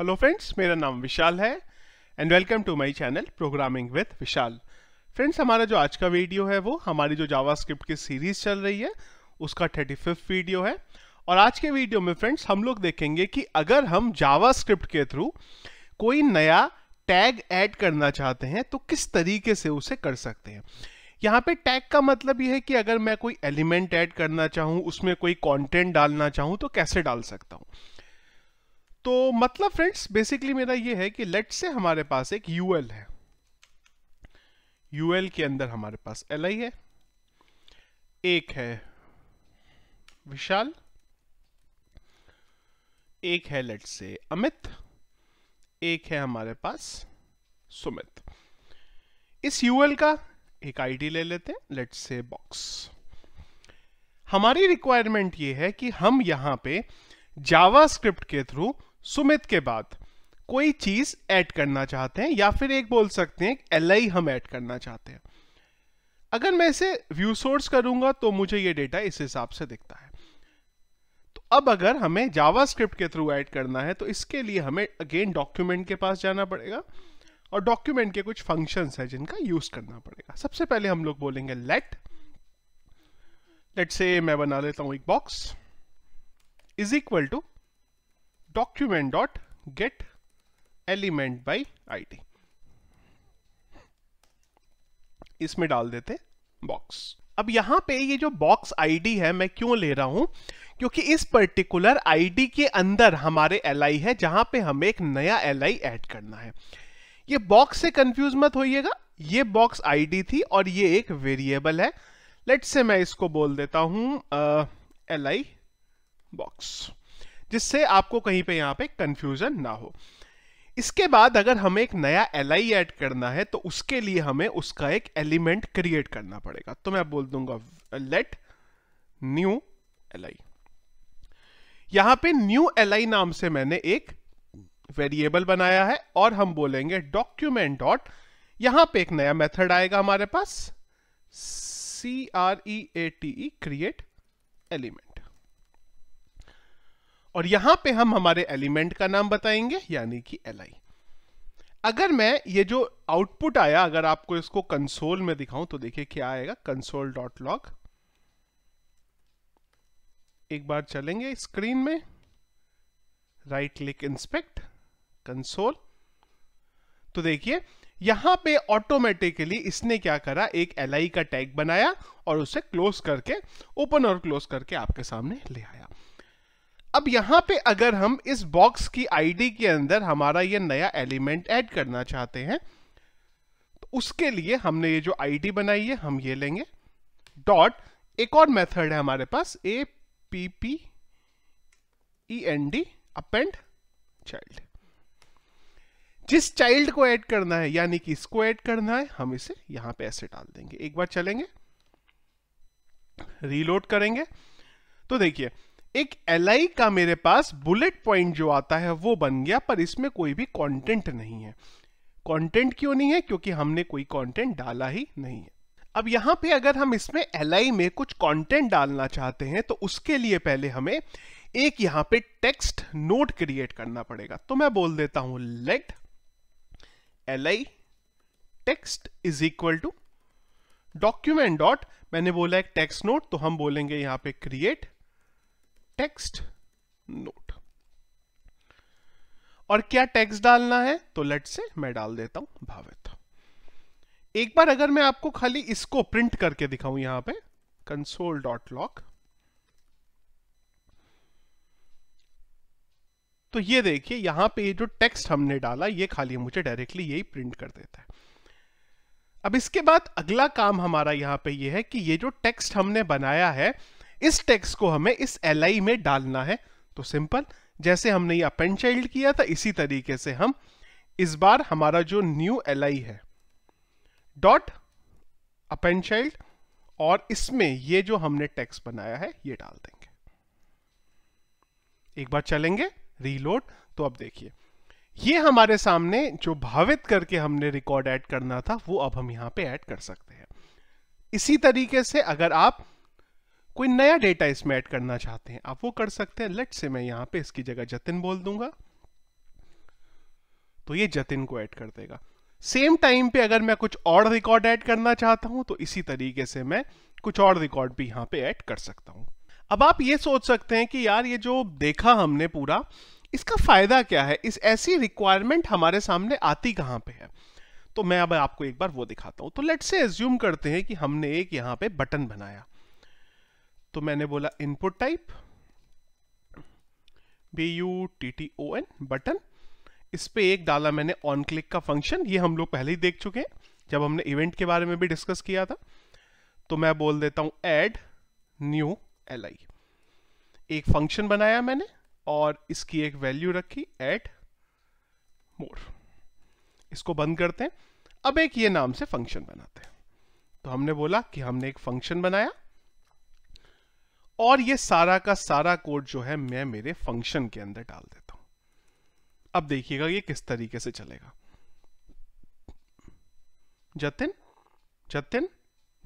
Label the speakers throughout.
Speaker 1: hello friends मेरा नाम विशाल है and welcome to my channel programming with Vishal friends हमारा जो आज का वीडियो है वो हमारी जो जावास्क्रिप्ट की सीरीज चल रही है उसका थर्टी फिफ्थ वीडियो है और आज के वीडियो में फ्रेंड्स हम लोग देखेंगे कि अगर हम जावास्क्रिप्ट के थ्रू कोई नया टैग ऐड करना चाहते हैं तो किस तरीके से उसे कर सकते हैं यहाँ पे टैग का मतलब यह है कि अगर मैं कोई एलिमेंट ऐड करना चाहूँ उसमें कोई कंटेंट डालना चाहूँ तो कैसे डाल सकता हूँ तो मतलब फ्रेंड्स बेसिकली मेरा ये है कि लेट से हमारे पास एक यूएल है यूएल के अंदर हमारे पास एल आई है एक है विशाल एक है लेट से अमित एक है हमारे पास सुमित इस यूएल का एक आईडी ले लेते हैं लेट से बॉक्स हमारी रिक्वायरमेंट ये है कि हम यहां पे जावास्क्रिप्ट के थ्रू सुमित के बाद कोई चीज ऐड करना चाहते हैं या फिर एक बोल सकते हैं एल आई हम ऐड करना चाहते हैं अगर मैं इसे व्यू सोर्स करूंगा तो मुझे ये डेटा इस हिसाब से दिखता है तो अब अगर हमें जावास्क्रिप्ट के थ्रू ऐड करना है तो इसके लिए हमें अगेन डॉक्यूमेंट के पास जाना पड़ेगा और डॉक्यूमेंट के कुछ फंक्शंस हैं जिनका यूज करना पड़ेगा सबसे पहले हम लोग बोलेंगे लेट लेट से मैं बना लेता हूं एक box is equal to document dot get element by id इसमें डाल देते बॉक्स अब यहां पे ये जो बॉक्स आईडी है मैं क्यों ले रहा हूं क्योंकि इस पर्टिकुलर आईडी के अंदर हमारे एल है जहां पे हमें एक नया एल ऐड करना है ये बॉक्स से कंफ्यूज मत होइएगा ये बॉक्स आईडी थी और ये एक वेरिएबल है लेट से मैं इसको बोल देता हूं एल बॉक्स जिससे आपको कहीं पे यहां पे कंफ्यूजन ना हो इसके बाद अगर हमें एक नया एल आई ऐड करना है तो उसके लिए हमें उसका एक एलिमेंट क्रिएट करना पड़ेगा तो मैं बोल दूंगा लेट न्यू एल आई यहां पे न्यू एल आई नाम से मैंने एक वेरिएबल बनाया है और हम बोलेंगे डॉक्यूमेंट डॉट यहां पे एक नया मेथड आएगा हमारे पास C R E A T E create element और यहां पे हम हमारे एलिमेंट का नाम बताएंगे यानी कि एल आई अगर मैं ये जो आउटपुट आया अगर आपको इसको कंसोल में दिखाऊं तो देखिए क्या आएगा कंसोल डॉट लॉग एक बार चलेंगे स्क्रीन में राइट क्लिक इंस्पेक्ट कंसोल तो देखिए यहां पे ऑटोमेटिकली इसने क्या करा एक एल का टैग बनाया और उसे क्लोज करके ओपन और क्लोज करके आपके सामने ले आया अब यहाँ पे अगर हम इस बॉक्स की आईडी के अंदर हमारा ये नया एलिमेंट ऐड करना चाहते हैं तो उसके लिए हमने ये जो आईडी बनाई है हम ये लेंगे डॉट एक और मेथड है हमारे पास A P P E N D append child जिस चाइल्ड को ऐड करना है यानी कि इसको ऐड करना है हम इसे यहां पे ऐसे डाल देंगे एक बार चलेंगे रीलोड करेंगे तो देखिए एक एल का मेरे पास बुलेट पॉइंट जो आता है वो बन गया पर इसमें कोई भी कंटेंट नहीं है कंटेंट क्यों नहीं है क्योंकि हमने कोई कंटेंट डाला ही नहीं है अब यहां पे अगर हम इसमें एल में कुछ कंटेंट डालना चाहते हैं तो उसके लिए पहले हमें एक यहां पे टेक्स्ट नोट क्रिएट करना पड़ेगा तो मैं बोल देता हूं let el text is equal to document dot मैंने बोला एक टेक्स्ट नोट तो हम बोलेंगे यहां पे क्रिएट टेक्स्ट नोट और क्या टेक्स्ट डालना है तो लेट से मैं डाल देता हूं भावित एक बार अगर मैं आपको खाली इसको प्रिंट करके दिखाऊं यहां पे कंसोल डॉट लॉक तो ये देखिए यहां पे जो टेक्स्ट हमने डाला ये खाली मुझे डायरेक्टली यही प्रिंट कर देता है अब इसके बाद अगला काम हमारा यहां पे ये है कि ये जो टेक्स्ट हमने बनाया है इस टेक्स्ट को हमें इस एल में डालना है तो सिंपल जैसे हमने ये अपन चाइल्ड किया था इसी तरीके से हम इस बार हमारा जो न्यू एल है डॉट अपन चाइल्ड और इसमें ये जो हमने टेक्स बनाया है ये डाल देंगे एक बार चलेंगे रीलोड तो अब देखिए ये हमारे सामने जो भावित करके हमने रिकॉर्ड ऐड करना था वो अब हम यहां पे ऐड कर सकते हैं इसी तरीके से अगर आप कोई नया डेटा इसमें ऐड करना चाहते हैं आप वो कर सकते हैं लेट से मैं यहां पे इसकी जगह जतिन बोल दूंगा तो ये जतिन को ऐड कर देगा सेम टाइम पे अगर मैं कुछ और रिकॉर्ड ऐड करना चाहता हूं तो इसी तरीके से मैं कुछ और रिकॉर्ड भी यहां पे ऐड कर सकता हूं अब आप ये सोच सकते हैं कि यार ये जो देखा हमने पूरा इसका फायदा क्या है इस ऐसी रिक्वायरमेंट हमारे सामने आती कहां पे है तो मैं अब आपको एक बार वो दिखाता हूं तो लेट से एज्यूम करते हैं कि हमने एक यहां पे बटन बनाया तो मैंने बोला input type B U T T O N button इस पर एक डाला मैंने ऑन क्लिक का फंक्शन ये हम लोग पहले ही देख चुके हैं जब हमने इवेंट के बारे में भी डिस्कस किया था तो मैं बोल देता हूं एड न्यू एल आई एक फंक्शन बनाया मैंने और इसकी एक वैल्यू रखी एड मोर इसको बंद करते हैं अब एक ये नाम से फंक्शन बनाते हैं तो हमने बोला कि हमने एक फंक्शन बनाया और ये सारा का सारा कोड जो है मैं मेरे फंक्शन के अंदर डाल देता हूं अब देखिएगा ये किस तरीके से चलेगा जतिन जतिन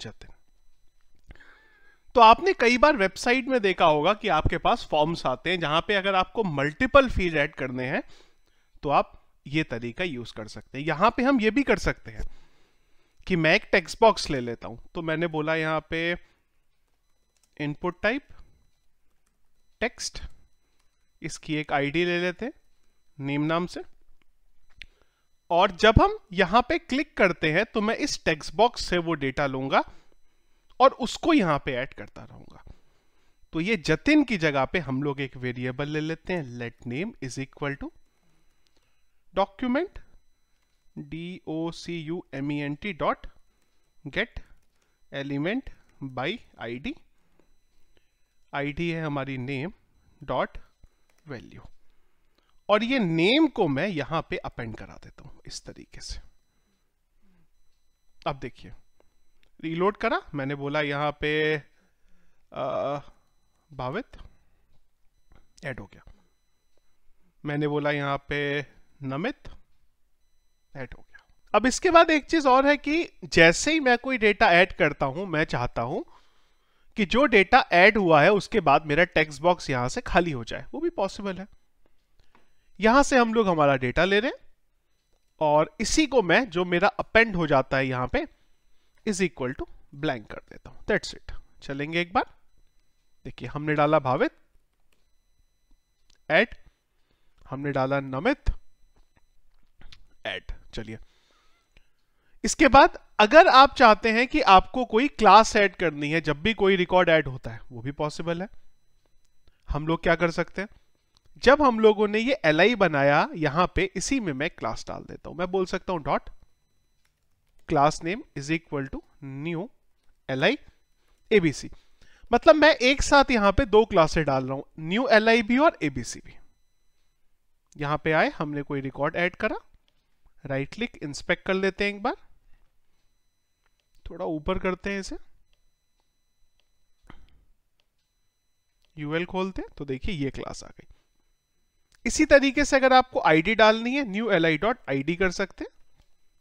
Speaker 1: जतिन तो आपने कई बार वेबसाइट में देखा होगा कि आपके पास फॉर्म्स आते हैं जहां पे अगर आपको मल्टीपल फील्ड ऐड करने हैं तो आप ये तरीका यूज कर सकते हैं यहां पे हम ये भी कर सकते हैं कि मैं एक टेक्स्ट बॉक्स ले लेता हूं तो मैंने बोला यहां पे इनपुट टाइप टेक्स्ट इसकी एक आईडी ले लेते हैं नेम नाम से और जब हम यहां पे क्लिक करते हैं तो मैं इस टेक्स्ट बॉक्स से वो डेटा लूंगा और उसको यहां पे ऐड करता रहूंगा तो ये जतिन की जगह पे हम लोग एक वेरिएबल ले लेते हैं let name is equal to document D O C U M E N T dot get element by I D ID है हमारी नेम डॉट वैल्यू और ये नेम को मैं यहां पे अपेंड करा देता हूं इस तरीके से अब देखिए रीलोड करा मैंने बोला यहां पे भावित ऐड हो गया मैंने बोला यहां पे नमित ऐड हो गया अब इसके बाद एक चीज और है कि जैसे ही मैं कोई डेटा ऐड करता हूं मैं चाहता हूं कि जो डेटा ऐड हुआ है उसके बाद मेरा टेक्स्ट बॉक्स यहां से खाली हो जाए वो भी पॉसिबल है यहां से हम लोग हमारा डेटा ले रहे हैं और इसी को मैं जो मेरा अपेंड हो जाता है यहां पे इज इक्वल टू ब्लैंक कर देता हूं दैट्स इट चलेंगे एक बार देखिए हमने डाला भावित एड हमने डाला नमित एड चलिए इसके बाद अगर आप चाहते हैं कि आपको कोई क्लास ऐड करनी है जब भी कोई रिकॉर्ड ऐड होता है वो भी पॉसिबल है हम लोग क्या कर सकते हैं जब हम लोगों ने ये एल बनाया यहां पे इसी में मैं क्लास डाल देता हूं मैं बोल सकता हूं dot class name is equal to new el I ABC मतलब मैं एक साथ यहां पे दो क्लासेस डाल रहा हूं न्यू एल आई भी और एबीसी भी यहां पे आए हमने कोई रिकॉर्ड ऐड करा राइट क्लिक इंस्पेक्ट कर लेते हैं एक बार थोड़ा ऊपर करते हैं इसे यूएल खोलते हैं तो देखिए ये क्लास आ गई इसी तरीके से अगर आपको आईडी डालनी है new el I dot I कर सकते हैं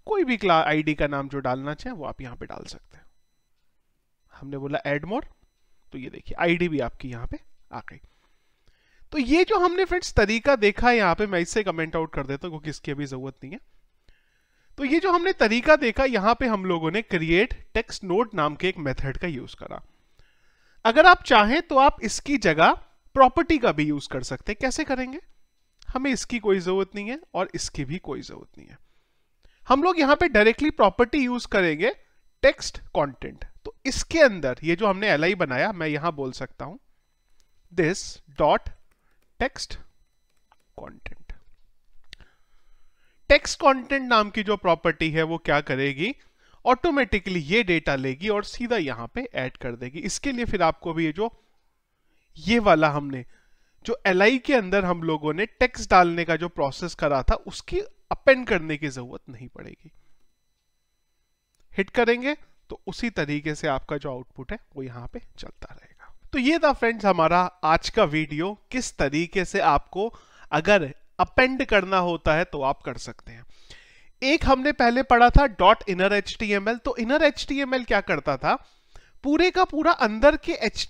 Speaker 1: कोई भी क्लास आईडी का नाम जो डालना चाहे वो आप यहां पे डाल सकते हैं हमने बोला एड मोर तो ये देखिए आईडी भी आपकी यहां पे आ गई तो ये जो हमने फ्रेंड्स तरीका देखा है यहां पे मैं इससे कमेंट आउट कर देता हूं क्योंकि इसकी अभी ज़रूरत नहीं है तो ये जो हमने तरीका देखा यहां पे हम लोगों ने क्रिएट टेक्स्ट नोट नाम के एक मेथड का यूज करा अगर आप चाहें तो आप इसकी जगह प्रॉपर्टी का भी यूज कर सकते हैं कैसे करेंगे हमें इसकी कोई जरूरत नहीं है और इसकी भी कोई जरूरत नहीं है हम लोग यहां पे डायरेक्टली प्रॉपर्टी यूज करेंगे टेक्स्ट कंटेंट तो इसके अंदर ये जो हमने एल बनाया मैं यहां बोल सकता हूं this dot text content text content नाम की जो प्रॉपर्टी है वो क्या करेगी ऑटोमेटिकली ये डेटा लेगी और सीधा यहां पे ऐड कर देगी इसके लिए फिर आपको भी ये जो ये वाला हमने जो एल के अंदर हम लोगों ने टेक्स्ट डालने का जो प्रोसेस करा था उसकी अपेंड करने की जरूरत नहीं पड़ेगी हिट करेंगे तो उसी तरीके से आपका जो आउटपुट है वो यहां पे चलता रहेगा तो ये था फ्रेंड्स हमारा आज का वीडियो किस तरीके से आपको अगर अपेंड करना होता है तो आप कर सकते हैं एक हमने पहले पढ़ा था डॉट इनर एच तो इनर एच क्या करता था पूरे का पूरा अंदर के एच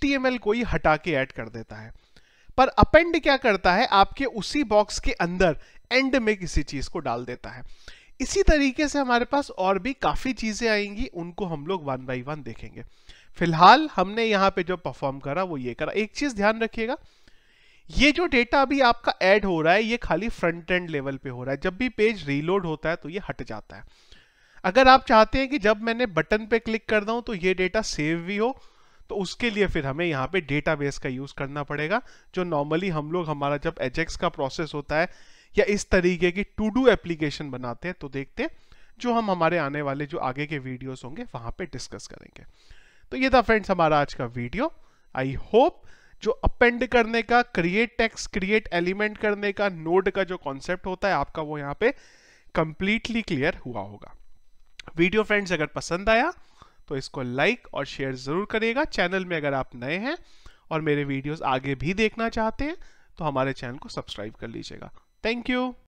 Speaker 1: को ही हटा के ऐड कर देता है पर अपेंड क्या करता है आपके उसी बॉक्स के अंदर एंड में किसी चीज को डाल देता है इसी तरीके से हमारे पास और भी काफी चीजें आएंगी उनको हम लोग वन बाई वन देखेंगे फिलहाल हमने यहाँ पे जो परफॉर्म करा वो ये करा एक चीज ध्यान रखिएगा ये जो डेटा अभी आपका ऐड हो रहा है ये खाली फ्रंट एंड लेवल पे हो रहा है जब भी पेज रीलोड होता है तो ये हट जाता है अगर आप चाहते हैं कि जब मैंने बटन पे क्लिक कर दूं तो ये डेटा सेव भी हो तो उसके लिए फिर हमें यहाँ पे डेटाबेस का यूज़ करना पड़ेगा जो नॉर्मली हम लोग हमारा जब एजेक्स का प्रोसेस होता है या इस तरीके की टू डू एप्लीकेशन बनाते हैं तो देखते हैं जो हम हमारे आने वाले जो आगे के वीडियोस होंगे वहां पे डिस्कस करेंगे तो ये था फ्रेंड्स हमारा आज का वीडियो आई होप जो अपेंड करने का क्रिएट टेक्स क्रिएट एलिमेंट करने का नोड का जो कॉन्सेप्ट होता है आपका वो यहाँ पे कंप्लीटली क्लियर हुआ होगा वीडियो फ्रेंड्स अगर पसंद आया तो इसको लाइक और शेयर ज़रूर करिएगा चैनल में अगर आप नए हैं और मेरे वीडियोस आगे भी देखना चाहते हैं तो हमारे चैनल को सब्सक्राइब कर लीजिएगा थैंक यू